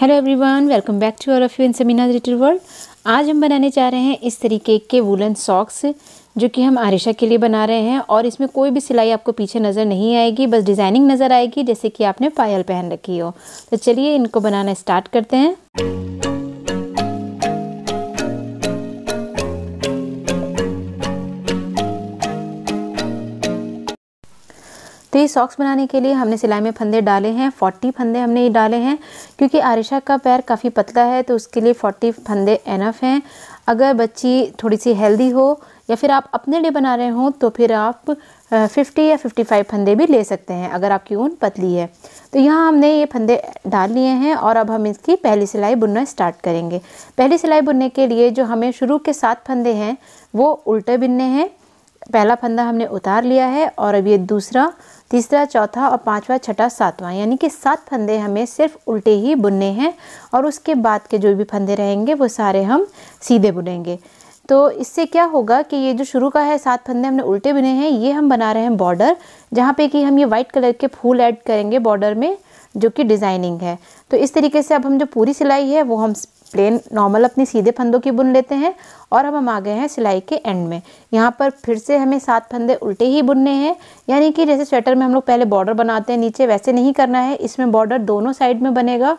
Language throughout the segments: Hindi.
hello everyone welcome back to all of you in Samina writer world आज हम बनाने जा रहे हैं इस तरीके के वुलन सॉक्स जो कि हम आरिशा के लिए बना रहे हैं और इसमें कोई भी सिलाई आपको पीछे नज़र नहीं आएगी बस डिज़ाइनिंग नज़र आएगी जैसे कि आपने पायल पहन रखी हो तो चलिए इनको बनाना स्टार्ट करते हैं तो ये सॉक्स बनाने के लिए हमने सिलाई में फंदे डाले हैं फोर्टी फंदे हमने ये डाले हैं क्योंकि आरिशा का पैर काफ़ी पतला है तो उसके लिए फोर्टी फंदे एनफ हैं अगर बच्ची थोड़ी सी हेल्दी हो या फिर आप अपने लिए बना रहे हों तो फिर आप फिफ्टी या फिफ्टी फाइव फंदे भी ले सकते हैं अगर आपकी ऊन पतली है तो यहाँ हमने ये फंदे डाल लिए हैं और अब हम इसकी पहली सिलाई बुनना स्टार्ट करेंगे पहली सिलाई बुनने के लिए जो हमें शुरू के सात फंदे हैं वो उल्टे बिनने हैं पहला फंदा हमने उतार लिया है और अब ये दूसरा तीसरा चौथा और पांचवा छठा सातवां यानी कि सात फंदे हमें सिर्फ उल्टे ही बुनने हैं और उसके बाद के जो भी फंदे रहेंगे वो सारे हम सीधे बुनेंगे तो इससे क्या होगा कि ये जो शुरू का है सात फंदे हमने उल्टे बुने हैं ये हम बना रहे हैं बॉर्डर जहाँ पे कि हम ये वाइट कलर के फूल ऐड करेंगे बॉर्डर में जो कि डिज़ाइनिंग है तो इस तरीके से अब हम जो पूरी सिलाई है वो हम प्लेन नॉर्मल अपने सीधे फंदों की बुन लेते हैं और अब हम आ गए हैं सिलाई के एंड में यहाँ पर फिर से हमें सात फंदे उल्टे ही बुनने हैं यानी कि जैसे स्वेटर में हम लोग पहले बॉर्डर बनाते हैं नीचे वैसे नहीं करना है इसमें बॉर्डर दोनों साइड में बनेगा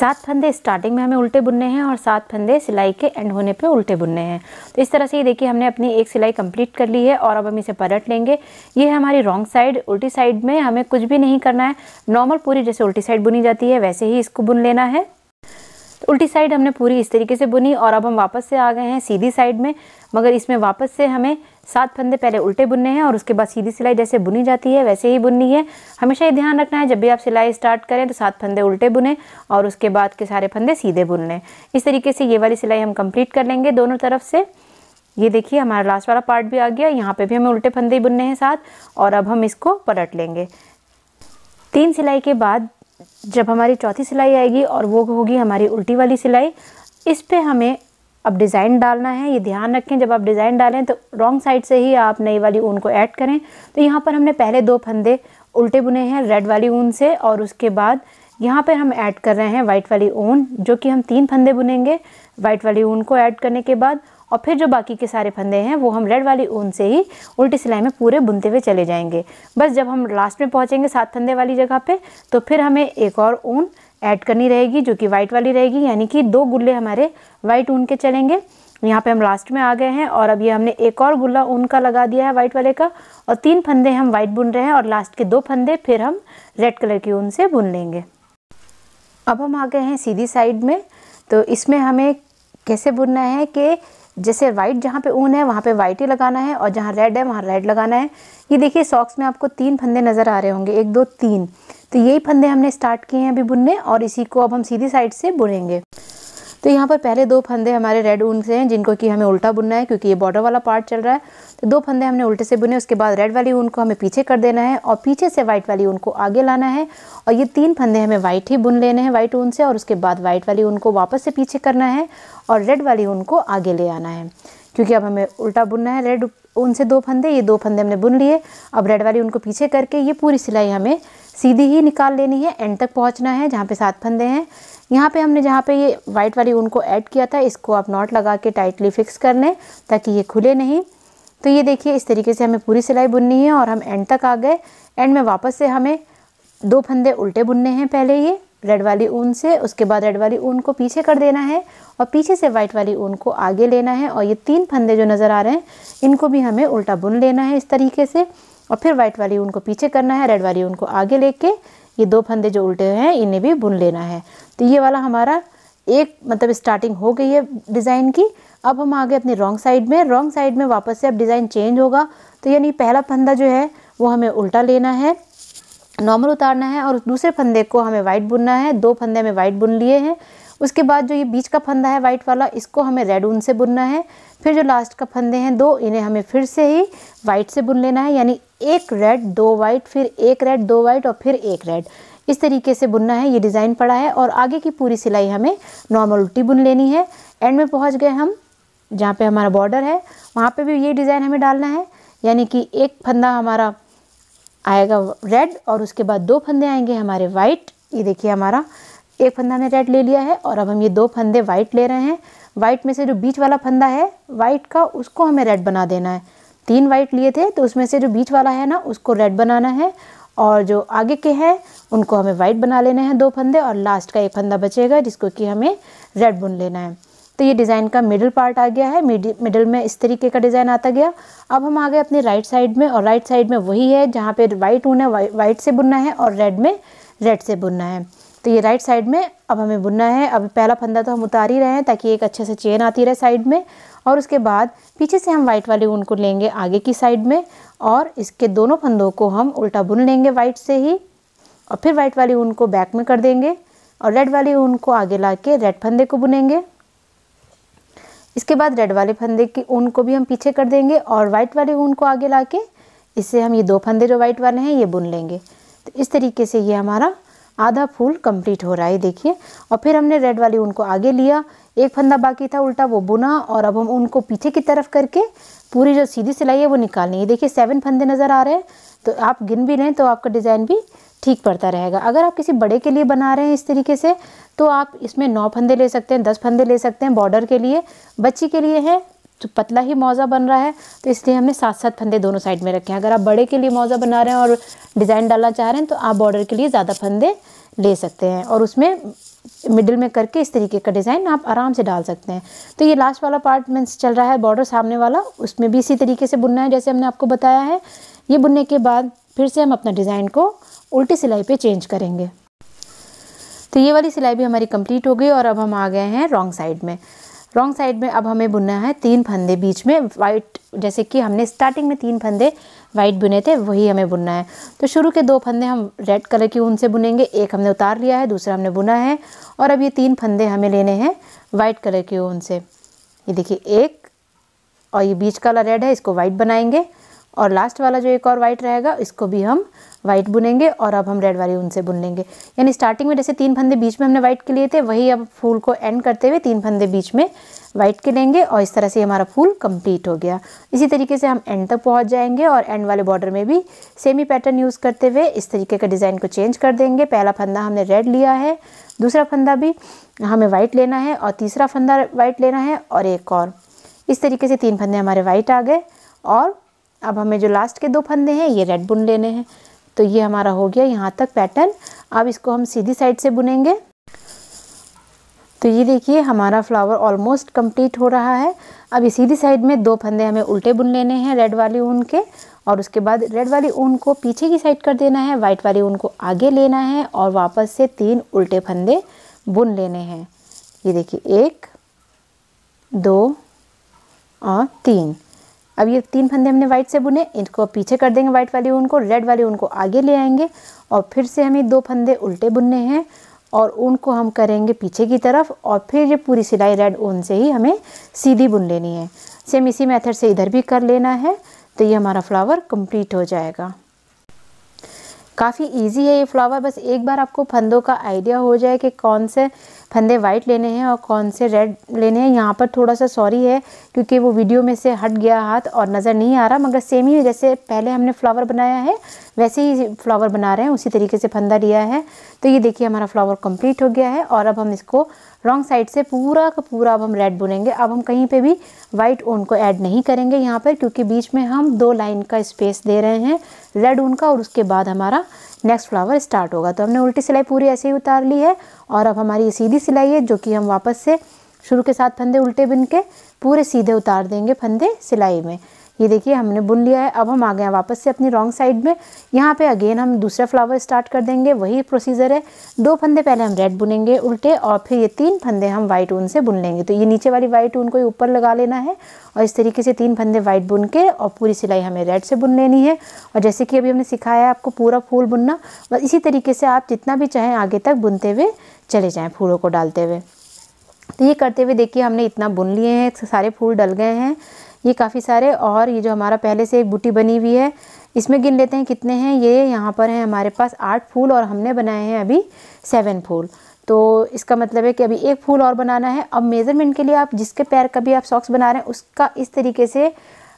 सात फंदे स्टार्टिंग में हमें उल्टे बुनने हैं और सात फंदे सिलाई के एंड होने पे उल्टे बुनने हैं तो इस तरह से ये देखिए हमने अपनी एक सिलाई कंप्लीट कर ली है और अब हम इसे पलट लेंगे ये है हमारी रॉन्ग साइड उल्टी साइड में हमें कुछ भी नहीं करना है नॉर्मल पूरी जैसे उल्टी साइड बुनी जाती है वैसे ही इसको बुन लेना है उल्टी साइड हमने पूरी इस तरीके से बुनी और अब हम वापस से आ गए हैं सीधी साइड में मगर इसमें वापस से हमें सात फंदे पहले उल्टे बुनने हैं और उसके बाद सीधी सिलाई जैसे बुनी जाती है वैसे ही बुननी है हमेशा ये ध्यान रखना है जब भी आप सिलाई स्टार्ट करें तो सात फंदे उल्टे बुने और उसके बाद के सारे फंदे सीधे बुन लें इस तरीके से ये वाली सिलाई हम कम्प्लीट कर लेंगे दोनों तरफ से ये देखिए हमारा लास्ट वाला पार्ट भी आ गया यहाँ पर भी हमें उल्टे फंदे बुनने हैं साथ और अब हम इसको पलट लेंगे तीन सिलाई के बाद जब हमारी चौथी सिलाई आएगी और वो होगी हमारी उल्टी वाली सिलाई इस पर हमें अब डिज़ाइन डालना है ये ध्यान रखें जब आप डिज़ाइन डालें तो रॉन्ग साइड से ही आप नई वाली ऊन को ऐड करें तो यहाँ पर हमने पहले दो फंदे उल्टे बुने हैं रेड वाली ऊन से और उसके बाद यहाँ पर हम ऐड कर रहे हैं वाइट वाली ऊन जो कि हम तीन फंदे बुनेंगे वाइट वाली ऊन को ऐड करने के बाद और फिर जो बाकी के सारे फंदे हैं वो हम रेड वाली ऊन से ही उल्टी सिलाई में पूरे बुनते हुए चले जाएंगे बस जब हम लास्ट में पहुँचेंगे सात फंदे वाली जगह पर तो फिर हमें एक और ऊन ऐड करनी रहेगी जो कि वाइट वाली रहेगी यानी कि दो गुल्ले हमारे वाइट ऊन के चलेंगे यहाँ पे हम लास्ट में आ गए हैं और अब ये हमने एक और गुल्ला ऊन का लगा दिया है वाइट वाले का और तीन फंदे हम वाइट बुन रहे हैं और लास्ट के दो फंदे फिर हम रेड कलर की ऊन से बुन लेंगे अब हम आ गए हैं सीधी साइड में तो इसमें हमें कैसे बुनना है कि जैसे वाइट जहाँ पे ऊन है वहाँ पे वाइट ही लगाना है और जहाँ रेड है वहाँ रेड लगाना है ये देखिए सॉक्स में आपको तीन फंदे नज़र आ रहे होंगे एक दो तीन तो यही फंदे हमने स्टार्ट किए हैं अभी बुनने और इसी को अब हम सीधी साइड से बुनेंगे तो यहाँ पर पहले दो फंदे हमारे रेड ऊन से हैं जिनको कि हमें उल्टा बुनना है क्योंकि ये बॉर्डर वाला पार्ट चल रहा है तो दो फंदे हमने उल्टे से बुने उसके बाद रेड वाली ऊन को हमें पीछे कर देना है और पीछे से वाइट वाली ऊन को आगे लाना है और ये तीन फंदे हमें व्हाइट ही बुन लेने हैं वाइट ऊन से और उसके बाद वाइट वाली ऊन को वापस से पीछे करना है और रेड वाली ऊन को आगे ले आना है क्योंकि अब हमें उल्टा बुनना है रेड ऊन से दो फंदे ये दो फंदे हमने बुन लिए अब रेड वाली उनको पीछे करके ये पूरी सिलाई हमें सीधी ही निकाल लेनी है एंड तक पहुंचना है जहाँ पे सात फंदे हैं यहाँ पे हमने जहाँ पे ये वाइट वाली ऊन को ऐड किया था इसको आप नॉट लगा के टाइटली फिक्स कर लें ताकि ये खुले नहीं तो ये देखिए इस तरीके से हमें पूरी सिलाई बुननी है और हम एंड तक आ गए एंड में वापस से हमें दो फंदे उल्टे बुनने हैं पहले ये रेड वाली ऊन से उसके बाद रेड वाली ऊन को पीछे कर देना है और पीछे से वाइट वाली ऊन को आगे लेना है और ये तीन फंदे जो नज़र आ रहे हैं इनको भी हमें उल्टा बुन लेना है इस तरीके से और फिर वाइट वाली ऊन को पीछे करना है रेड वाली ऊन को आगे लेके ये दो फंदे जो उल्टे हुए हैं इन्हें भी बुन लेना है तो ये वाला हमारा एक मतलब स्टार्टिंग हो गई है डिज़ाइन की अब हम आगे अपनी रॉन्ग साइड में रॉन्ग साइड में वापस से अब डिज़ाइन चेंज होगा तो यानी पहला फंदा जो है वो हमें उल्टा लेना है नॉर्मल उतारना है और दूसरे फंदे को हमें वाइट बुनना है दो फंदे हमें वाइट बुन लिए हैं उसके बाद जो ये बीच का फंदा है वाइट वाला इसको हमें रेड ऊन से बुनना है फिर जो लास्ट का फंदे हैं दो इन्हें हमें फिर से ही वाइट से बुन लेना है यानी एक रेड दो वाइट फिर एक रेड दो वाइट और फिर एक रेड इस तरीके से बुनना है ये डिज़ाइन पड़ा है और आगे की पूरी सिलाई हमें नॉर्मल उल्टी बुन लेनी है एंड में पहुँच गए हम जहाँ पर हमारा बॉर्डर है वहाँ पर भी ये डिज़ाइन हमें डालना है यानी कि एक फंदा हमारा आएगा रेड और उसके बाद दो फंदे आएंगे हमारे वाइट ये देखिए हमारा एक फंदा हमने रेड ले लिया है और अब हम ये दो फंदे वाइट ले रहे हैं वाइट में से जो बीच वाला फंदा है वाइट का उसको हमें रेड बना देना है तीन वाइट लिए थे तो उसमें से जो बीच वाला है ना उसको रेड बनाना है और जो आगे के हैं उनको हमें वाइट बना लेने हैं दो फंदे और लास्ट का एक फंदा बचेगा जिसको कि हमें रेड बुन लेना है तो ये डिज़ाइन का मिडिल पार्ट आ गया है मिडिल में इस तरीके का डिज़ाइन आता गया अब हम आ गए अपने राइट साइड में और राइट साइड में वही है जहाँ पर वाइट ऊन है वाइट से बुनना है और रेड में रेड से बुनना है तो ये राइट साइड में अब हमें बुनना है अब पहला फंदा तो हम उतार ही रहे हैं ताकि एक अच्छे से चेन आती रहे साइड में और उसके बाद पीछे से हम वाइट वाले ऊन को लेंगे आगे की साइड में और इसके दोनों फंदों को हम उल्टा बुन लेंगे वाइट से ही और फिर वाइट वाली ऊन को बैक में कर देंगे और रेड वाली ऊन को आगे ला के रेड फंदे को बुनेंगे इसके बाद रेड वाले फंदे की ऊन को भी हम पीछे कर देंगे और वाइट वाले ऊन को आगे ला के इससे हम ये दो फंदे जो वाइट वाले हैं ये बुन लेंगे तो इस तरीके से ये हमारा आधा फूल कंप्लीट हो रहा है देखिए और फिर हमने रेड वाली उनको आगे लिया एक फंदा बाकी था उल्टा वो बुना और अब हम उनको पीछे की तरफ करके पूरी जो सीधी सिलाई है वो निकालनी है देखिए सेवन फंदे नज़र आ रहे हैं तो आप गिन भी हैं तो आपका डिज़ाइन भी ठीक पड़ता रहेगा अगर आप किसी बड़े के लिए बना रहे हैं इस तरीके से तो आप इसमें नौ फंदे ले सकते हैं दस फंदे ले सकते हैं बॉर्डर के लिए बच्ची के लिए हैं तो पतला ही मौज़ा बन रहा है तो इसलिए हमने सात सात फंदे दोनों साइड में रखे हैं अगर आप बड़े के लिए मौज़ा बना रहे हैं और डिज़ाइन डालना चाह रहे हैं तो आप बॉर्डर के लिए ज़्यादा फंदे ले सकते हैं और उसमें मिडिल में करके इस तरीके का डिज़ाइन आप आराम से डाल सकते हैं तो ये लास्ट वाला पार्ट मीन्स चल रहा है बॉर्डर सामने वाला उसमें भी इसी तरीके से बुनना है जैसे हमने आपको बताया है ये बुनने के बाद फिर से हम अपना डिज़ाइन को उल्टी सिलाई पे चेंज करेंगे तो ये वाली सिलाई भी हमारी कंप्लीट हो गई और अब हम आ गए हैं रॉन्ग साइड में रॉन्ग साइड में अब हमें बुनना है तीन फंदे बीच में वाइट जैसे कि हमने स्टार्टिंग में तीन फंदे वाइट बुने थे वही हमें बुनना है तो शुरू के दो फंदे हम रेड कलर की ऊन से बुनेंगे एक हमने उतार लिया है दूसरा हमने बुना है और अब ये तीन फंदे हमें लेने हैं वाइट कलर की ऊन से ये देखिए एक और ये बीच वाला रेड है इसको वाइट बनाएंगे और लास्ट वाला जो एक और वाइट रहेगा इसको भी हम वाइट बुनेंगे और अब हम रेड वाली उनसे बुन लेंगे यानी स्टार्टिंग में जैसे तीन फंदे बीच में हमने वाइट के लिए थे वही अब फूल को एंड करते हुए तीन फंदे बीच में वाइट के लेंगे और इस तरह से हमारा फूल कंप्लीट हो गया इसी तरीके से हम एंड तक पहुंच जाएंगे और एंड वाले बॉर्डर में भी सेम ही पैटर्न यूज़ करते हुए इस तरीके का डिज़ाइन को चेंज कर देंगे पहला फंदा हमने रेड लिया है दूसरा फंदा भी हमें वाइट लेना है और तीसरा फंदा वाइट लेना है और एक और इस तरीके से तीन फंदे हमारे वाइट आ गए और अब हमें जो लास्ट के दो फंदे हैं ये रेड बुन लेने हैं तो ये हमारा हो गया यहाँ तक पैटर्न अब इसको हम सीधी साइड से बुनेंगे तो ये देखिए हमारा फ्लावर ऑलमोस्ट कंप्लीट हो रहा है अब सीधी साइड में दो फंदे हमें उल्टे बुन लेने हैं रेड वाली ऊन के और उसके बाद रेड वाली ऊन को पीछे की साइड कर देना है वाइट वाली ऊन को आगे लेना है और वापस से तीन उल्टे फंदे बुन लेने हैं ये देखिए एक दो और तीन अब ये तीन फंदे हमने व्हाइट से बुने इनको पीछे कर देंगे वाइट वाले ऊन को रेड वाले ऊन को आगे ले आएंगे और फिर से हमें दो फंदे उल्टे बुनने हैं और ऊन को हम करेंगे पीछे की तरफ और फिर ये पूरी सिलाई रेड ऊन से ही हमें सीधी बुन लेनी है सेम इसी मेथड से इधर भी कर लेना है तो ये हमारा फ्लावर कंप्लीट हो जाएगा काफ़ी इजी है ये फ्लावर बस एक बार आपको फंदों का आइडिया हो जाए कि कौन से फंदे वाइट लेने हैं और कौन से रेड लेने हैं यहाँ पर थोड़ा सा सॉरी है क्योंकि वो वीडियो में से हट गया हाथ और नज़र नहीं आ रहा मगर सेम ही जैसे पहले हमने फ्लावर बनाया है वैसे ही फ्लावर बना रहे हैं उसी तरीके से फंदा लिया है तो ये देखिए हमारा फ्लावर कम्प्लीट हो गया है और अब हम इसको रॉन्ग साइड से पूरा का पूरा अब हम रेड बुनेंगे अब हम कहीं पे भी वाइट ऊन को ऐड नहीं करेंगे यहाँ पर क्योंकि बीच में हम दो लाइन का स्पेस दे रहे हैं रेड ऊन का और उसके बाद हमारा नेक्स्ट फ्लावर स्टार्ट होगा तो हमने उल्टी सिलाई पूरी ऐसे ही उतार ली है और अब हमारी सीधी सिलाई है जो कि हम वापस से शुरू के साथ फंदे उल्टे बिन के पूरे सीधे उतार देंगे फंदे सिलाई में ये देखिए हमने बुन लिया है अब हम आ गए हैं वापस से अपनी रॉन्ग साइड में यहाँ पे अगेन हम दूसरा फ्लावर स्टार्ट कर देंगे वही प्रोसीजर है दो फंदे पहले हम रेड बुनेंगे उल्टे और फिर ये तीन फंदे हम वाइट ऊन से बुन लेंगे तो ये नीचे वाली वाइट ऊन को ऊपर लगा लेना है और इस तरीके से तीन फंदे वाइट बुन के और पूरी सिलाई हमें रेड से बुन लेनी है और जैसे कि अभी हमने सिखाया है आपको पूरा फूल बुनना बस इसी तरीके से आप जितना भी चाहें आगे तक बुनते हुए चले जाएँ फूलों को डालते हुए तो ये करते हुए देखिए हमने इतना बुन लिए हैं सारे फूल डल गए हैं ये काफ़ी सारे और ये जो हमारा पहले से एक बूटी बनी हुई है इसमें गिन लेते हैं कितने हैं ये यहाँ पर हैं हमारे पास आठ फूल और हमने बनाए हैं अभी सेवन फूल तो इसका मतलब है कि अभी एक फूल और बनाना है अब मेज़रमेंट के लिए आप जिसके पैर का भी आप सॉक्स बना रहे हैं उसका इस तरीके से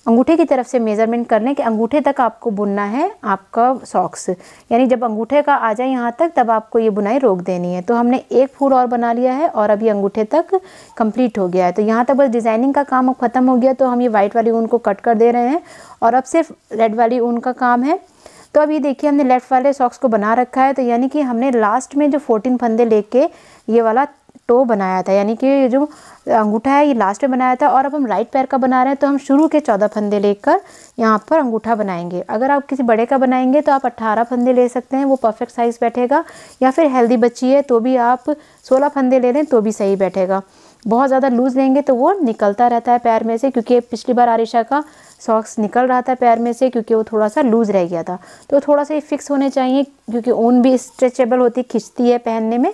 अंगूठे की तरफ से मेज़रमेंट करने के अंगूठे तक आपको बुनना है आपका सॉक्स यानी जब अंगूठे का आ जाए यहाँ तक तब आपको ये बुनाई रोक देनी है तो हमने एक फूल और बना लिया है और अभी अंगूठे तक कंप्लीट हो गया है तो यहाँ तक बस डिज़ाइनिंग का काम अब ख़त्म हो गया तो हम ये वाइट वाली ऊन को कट कर दे रहे हैं और अब सिर्फ रेड वाली ऊन का काम है तो अब ये देखिए हमने लेफ़्ट वाले सॉक्स को बना रखा है तो यानी कि हमने लास्ट में जो फोर्टीन फंदे लेके ये वाला टो बनाया था यानी कि ये जो अंगूठा है ये लास्ट में बनाया था और अब हम राइट पैर का बना रहे हैं तो हम शुरू के चौदह फंदे लेकर यहाँ पर अंगूठा बनाएंगे अगर आप किसी बड़े का बनाएंगे तो आप अट्ठारह फंदे ले सकते हैं वो परफेक्ट साइज़ बैठेगा या फिर हेल्दी बच्ची है तो भी आप सोलह फंदे ले लें तो भी सही बैठेगा बहुत ज़्यादा लूज़ लेंगे तो वो निकलता रहता है पैर में से क्योंकि पिछली बार आरिशा का सॉक्स निकल रहा था पैर में से क्योंकि वो थोड़ा सा लूज़ रह गया था तो थोड़ा सा ये फिक्स होने चाहिए क्योंकि ऊन भी स्ट्रेचेबल होती खिंचती है पहनने में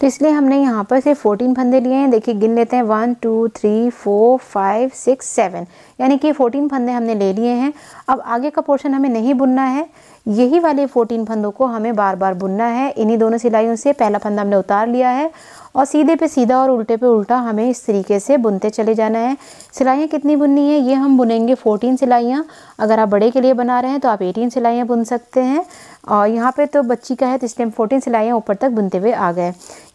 तो इसलिए हमने यहाँ पर सिर्फ फोर्टीन फंदे लिए हैं देखिए गिन लेते हैं one two three four five six seven यानी कि फोर्टीन फंदे हमने ले लिए हैं अब आगे का पोर्शन हमें नहीं बुनना है यही वाले फोर्टीन फंदों को हमें बार बार बुनना है इन्हीं दोनों सिलाइयों से पहला फंदा हमने उतार लिया है और सीधे पे सीधा और उल्टे पे उल्टा हमें इस तरीके से बुनते चले जाना है सिलाइयाँ कितनी बुननी है ये हम बुनेंगे फोर्टीन सिलाइयाँ अगर आप बड़े के लिए बना रहे हैं तो आप एटीन सिलाइयाँ बुन सकते हैं और यहाँ पे तो बच्ची का है तो इसलिए हम फोर्टीन सिलाइयाँ ऊपर तक बुनते हुए आ गए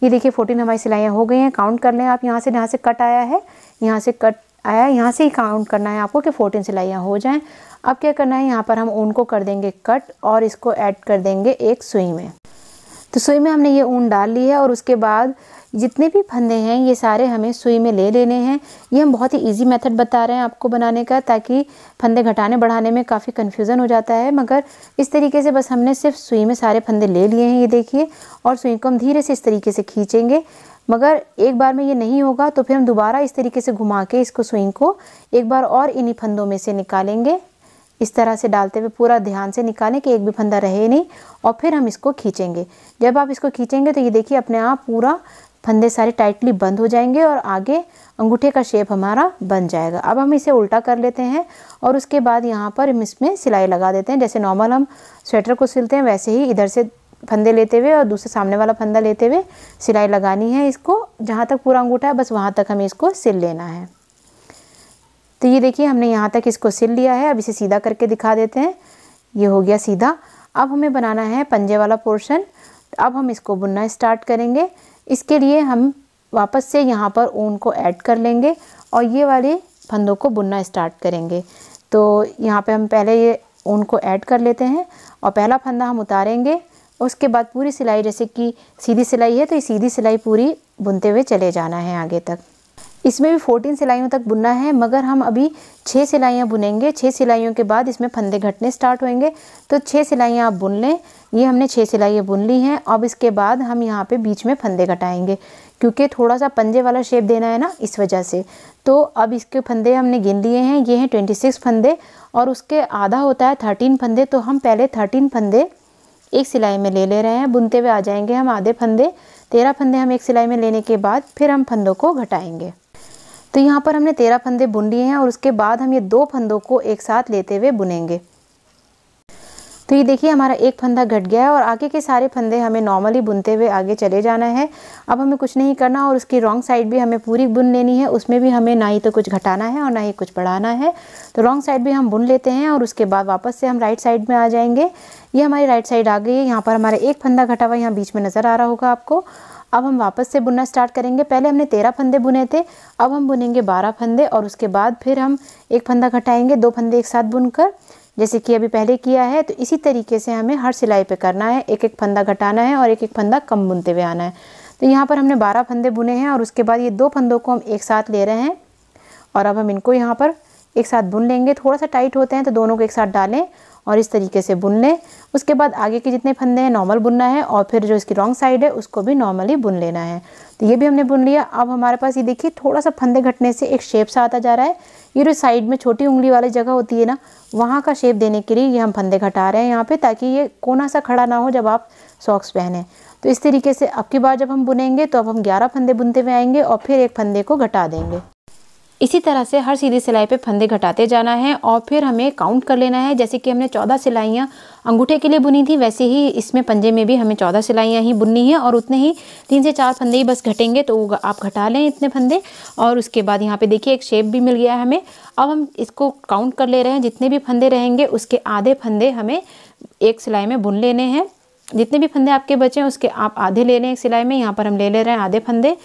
ये देखिए फोर्टीन हमारी सिलाइयाँ हो गई हैं काउंट कर लें आप यहाँ से यहाँ से कट आया है यहाँ से कट आया यहाँ से ही काउंट करना है आपको कि फोर्टीन सिलाइयाँ हो जाएँ अब क्या करना है यहाँ पर हम ऊन को कर देंगे कट और इसको ऐड कर देंगे एक सुई में तो सुई में हमने ये ऊन डाल ली है और उसके बाद जितने भी फंदे हैं ये सारे हमें सुई में ले लेने हैं ये हम बहुत ही ईजी मेथड बता रहे हैं आपको बनाने का ताकि फंदे घटाने बढ़ाने में काफ़ी कन्फ्यूज़न हो जाता है मगर इस तरीके से बस हमने सिर्फ सुई में सारे फंदे ले लिए हैं ये देखिए और सुई को हम धीरे से इस तरीके से खींचेंगे मगर एक बार में ये नहीं होगा तो फिर हम दोबारा इस तरीके से घुमा के इसको सुई को एक बार और इन्हीं फंदों में से निकालेंगे इस तरह से डालते हुए पूरा ध्यान से निकालें कि एक भी फंदा रहे नहीं और फिर हम इसको खींचेंगे जब आप इसको खींचेंगे तो ये देखिए अपने आप पूरा फंदे सारे टाइटली बंद हो जाएंगे और आगे अंगूठे का शेप हमारा बन जाएगा अब हम इसे उल्टा कर लेते हैं और उसके बाद यहाँ पर हम इसमें सिलाई लगा देते हैं जैसे नॉर्मल हम स्वेटर को सिलते हैं वैसे ही इधर से फंदे लेते हुए और दूसरे सामने वाला फंदा लेते हुए सिलाई लगानी है इसको जहाँ तक पूरा अंगूठा है बस वहाँ तक हमें इसको सिल लेना है तो ये देखिए हमने यहाँ तक इसको सिल लिया है अब इसे सीधा करके दिखा देते हैं ये हो गया सीधा अब हमें बनाना है पंजे वाला पोर्शन अब हम इसको बुनना स्टार्ट करेंगे इसके लिए हम वापस से यहाँ पर ऊन को ऐड कर लेंगे और ये वाले फंदों को बुनना स्टार्ट करेंगे तो यहाँ पे हम पहले ये ऊन को ऐड कर लेते हैं और पहला फंदा हम उतारेंगे उसके बाद पूरी सिलाई जैसे कि सीधी सिलाई है तो ये सीधी सिलाई पूरी बुनते हुए चले जाना है आगे तक इसमें भी फोर्टीन सिलाइयों तक बुनना है मगर हम अभी छः सिलाइयाँ बुनेंगे छः सिलाइयों के बाद इसमें फंदे घटने स्टार्ट होंगे तो छः सिलाइयाँ आप बुन लें ये हमने छः सिलाइयाँ बुन ली हैं अब इसके बाद हम यहाँ पे बीच में फंदे कटाएंगे क्योंकि थोड़ा सा पंजे वाला शेप देना है ना इस वजह से तो अब इसके फंदे हमने गिन लिए हैं ये हैं ट्वेंटी सिक्स फंदे और उसके आधा होता है थर्टीन फंदे तो हम पहले थर्टीन फंदे एक सिलाई में ले ले रहे हैं बुनते हुए आ जाएंगे हम आधे फंदे तेरह फंदे हम एक सिलाई में लेने के बाद फिर हम फंदों को घटाएँगे तो यहाँ पर हमने तेरह फंदे बुन लिए हैं और उसके बाद हम ये दो फंदों को एक साथ लेते हुए बुनेंगे तो ये देखिए हमारा एक फंदा घट गया है और आगे के सारे फंदे हमें नॉर्मली बुनते हुए आगे चले जाना है अब हमें कुछ नहीं करना और उसकी रॉन्ग साइड भी हमें पूरी बुन लेनी है उसमें भी हमें ना ही तो कुछ घटाना है और ना ही कुछ बढ़ाना है तो रॉन्ग साइड भी हम बुन लेते हैं और उसके बाद वापस से हम राइट साइड में आ जाएंगे ये हमारी राइट साइड आ गई है यहाँ पर हमारा एक फंदा घटा हुआ यहाँ बीच में नज़र आ रहा होगा आपको अब हम वापस से बुनना स्टार्ट करेंगे पहले हमने तेरह फंदे बुने थे अब हम बुनेंगे बारह फंदे और उसके बाद फिर हम एक फंदा घटाएंगे दो फंदे एक साथ बुनकर जैसे कि अभी पहले किया है तो इसी तरीके से हमें हर सिलाई पे करना है एक एक फंदा घटाना है और एक एक फंदा कम बुनते हुए आना है तो यहाँ पर हमने बारह फंदे बुने हैं और उसके बाद ये दो फंदों को हम एक साथ ले रहे हैं और अब हम इनको यहाँ पर एक साथ बुन लेंगे थोड़ा सा टाइट होते हैं तो दोनों को एक साथ डालें और इस तरीके से बुन लें उसके बाद आगे के जितने फंदे हैं नॉर्मल बुनना है और फिर जो इसकी रॉन्ग साइड है उसको भी नॉर्मली बुन लेना है तो ये भी हमने बुन लिया अब हमारे पास ये देखिए थोड़ा सा फंदे घटने से एक शेप सा आता जा रहा है ये जो साइड में छोटी उंगली वाली जगह होती है ना वहाँ का शेप देने के लिए ये हम फंदे घटा रहे हैं यहाँ पर ताकि ये कोना सा खड़ा ना हो जब आप सॉक्स पहने तो इस तरीके से अब की बार जब हम बुनेंगे तो अब हम 11 फंदे बुनते हुए आएंगे और फिर एक फंदे को घटा देंगे इसी तरह से हर सीधी सिलाई पे फंदे घटाते जाना है और फिर हमें काउंट कर लेना है जैसे कि हमने चौदह सिलाइयाँ अंगूठे के लिए बुनी थी वैसे ही इसमें पंजे में भी हमें चौदह सिलाइयाँ ही बुननी है और उतने ही तीन से चार फंदे ही बस घटेंगे तो आप घटा लें इतने फंदे और उसके बाद यहाँ पे देखिए एक शेप भी मिल गया है हमें अब हम इसको काउंट कर ले रहे हैं जितने भी फंदे रहेंगे उसके आधे फंदे हमें एक सिलाई में बुन लेने हैं जितने भी फंदे आपके बचे हैं उसके आप आधे ले लें एक सिलाई में यहाँ पर हम ले ले रहे हैं आधे फंदे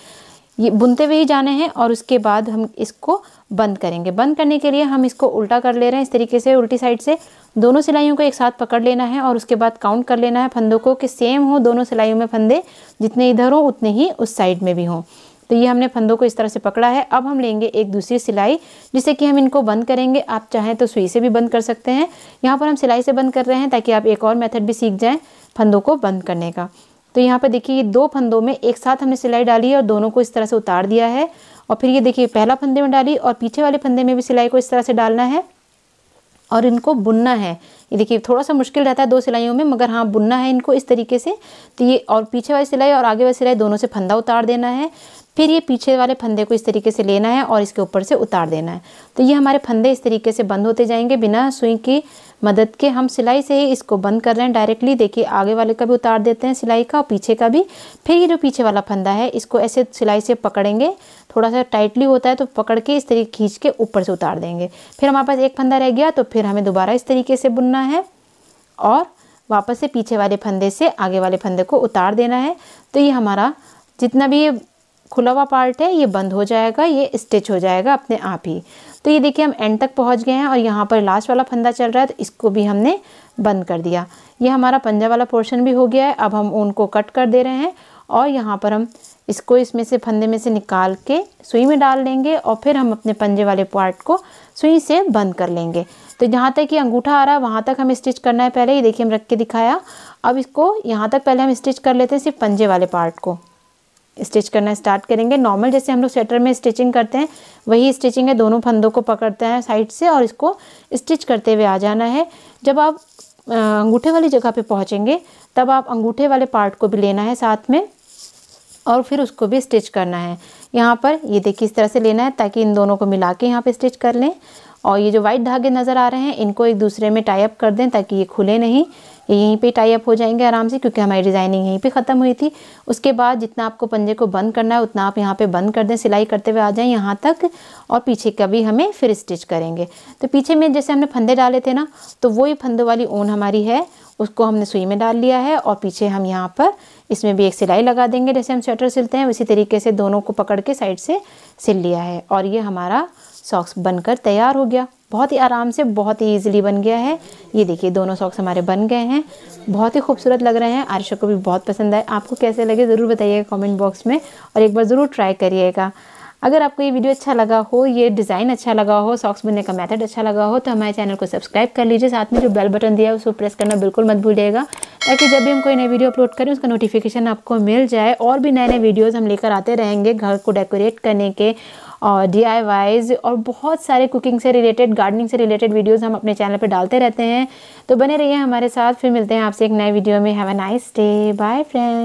ये बुनते हुए ही जाने हैं और उसके बाद हम इसको बंद करेंगे बंद करने के लिए हम इसको उल्टा कर ले रहे हैं इस तरीके से उल्टी साइड से दोनों सिलाइयों को एक साथ पकड़ लेना है और उसके बाद काउंट कर लेना है फंदों को कि सेम हो दोनों सिलाइयों में फंदे जितने इधर हों उतने ही उस साइड में भी हों तो ये हमने फंदों को इस तरह से पकड़ा है अब हम लेंगे एक दूसरी सिलाई जिससे कि हम इनको बंद करेंगे आप चाहें तो सुई से भी बंद कर सकते हैं यहाँ पर हम सिलाई से बंद कर रहे हैं ताकि आप एक और मेथड भी सीख जाएँ फंदों को बंद करने का तो यहाँ पर देखिए ये दो फंदों में एक साथ हमने सिलाई डाली है और दोनों को इस तरह से उतार दिया है और फिर ये देखिए पहला फंदे में डाली और पीछे वाले फंदे में भी सिलाई को इस तरह से डालना है और इनको बुनना है ये देखिए थोड़ा सा मुश्किल रहता है दो सिलाइयों में मगर हाँ बुनना है इनको इस तरीके से तो ये और पीछे वाली सिलाई और आगे वाली सिलाई दोनों से फंदा उतार देना है फिर ये पीछे वाले फंदे को इस तरीके से लेना है और इसके ऊपर से उतार देना है तो ये हमारे फंदे इस तरीके से बंद होते जाएंगे बिना सुई की मदद के हम सिलाई से ही इसको बंद कर रहे हैं डायरेक्टली देखिए आगे वाले का भी उतार देते हैं सिलाई का और पीछे का भी फिर ये जो पीछे वाला फंदा है इसको ऐसे सिलाई से पकड़ेंगे थोड़ा सा टाइटली होता है तो पकड़ के इस तरीके खींच के ऊपर से उतार देंगे फिर हमारे पास एक फंदा रह गया तो फिर हमें दोबारा इस तरीके से बुनना है और वापस से पीछे वाले फंदे से आगे वाले फंदे को उतार देना है तो ये हमारा जितना भी ये खुला हुआ पार्ट है ये बंद हो जाएगा ये स्टिच हो जाएगा अपने आप ही तो ये देखिए हम एंड तक पहुँच गए हैं और यहाँ पर लास्ट वाला फंदा चल रहा है तो इसको भी हमने बंद कर दिया ये हमारा पंजा वाला पोर्शन भी हो गया है अब हम ऊन को कट कर दे रहे हैं और यहाँ पर हम इसको इसमें से फंदे में से निकाल के सुई में डाल लेंगे और फिर हम अपने पंजे वाले पार्ट को सुई से बंद कर लेंगे तो जहाँ तक ये अंगूठा आ रहा है वहाँ तक हमें स्टिच करना है पहले ये देखिए हम रख के दिखाया अब इसको यहाँ तक पहले हम स्टिच कर लेते हैं सिर्फ पंजे वाले पार्ट को स्टिच करना स्टार्ट करेंगे नॉर्मल जैसे हम लोग स्वेटर में स्टिचिंग करते हैं वही स्टिचिंग है दोनों फंदों को पकड़ते हैं साइड से और इसको स्टिच करते हुए आ जाना है जब आप अंगूठे वाली जगह पे पहुँचेंगे तब आप अंगूठे वाले पार्ट को भी लेना है साथ में और फिर उसको भी स्टिच करना है यहाँ पर ये देखिए इस तरह से लेना है ताकि इन दोनों को मिला के यहाँ पर स्टिच कर लें और ये जो वाइट धागे नज़र आ रहे हैं इनको एक दूसरे में टाइप कर दें ताकि ये खुले नहीं यहीं पे टाई अप हो जाएंगे आराम से क्योंकि हमारी डिज़ाइनिंग यहीं पे ख़त्म हुई थी उसके बाद जितना आपको पंजे को बंद करना है उतना आप यहाँ पे बंद कर दें सिलाई करते हुए आ जाएं यहाँ तक और पीछे का भी हमें फिर स्टिच करेंगे तो पीछे में जैसे हमने फंदे डाले थे ना तो वही फंदों वाली ऊन हमारी है उसको हमने सुई में डाल लिया है और पीछे हम यहाँ पर इसमें भी एक सिलाई लगा देंगे जैसे हम स्वेटर सिलते हैं उसी तरीके से दोनों को पकड़ के साइड से सिल लिया है और ये हमारा सॉक्स बनकर तैयार हो गया बहुत ही आराम से बहुत ही ईजिली बन गया है ये देखिए दोनों सॉक्स हमारे बन गए हैं बहुत ही खूबसूरत लग रहे हैं आरशा को भी बहुत पसंद आए आपको कैसे लगे ज़रूर बताइएगा कमेंट बॉक्स में और एक बार ज़रूर ट्राई करिएगा अगर आपको ये वीडियो अच्छा लगा हो ये डिज़ाइन अच्छा लगा हो सॉक्स बनने का मेथड अच्छा लगा हो तो हमारे चैनल को सब्सक्राइब कर लीजिए साथ में जो बेल बटन दिया है उसको प्रेस करना बिल्कुल मत भूलिएगा ताकि जब भी हम कोई नई वीडियो अपलोड करें उसका नोटिफिकेशन आपको मिल जाए और भी नए नए वीडियोज़ हम लेकर आते रहेंगे घर को डेकोरेट करने के और डी और बहुत सारे कुकिंग से रिलेटेड गार्डनिंग से रिलेटेड वीडियोज़ हम अपने चैनल पर डालते रहते हैं तो बने रहिए हमारे साथ फिर मिलते हैं आपसे एक नए वीडियो में have a nice day bye friend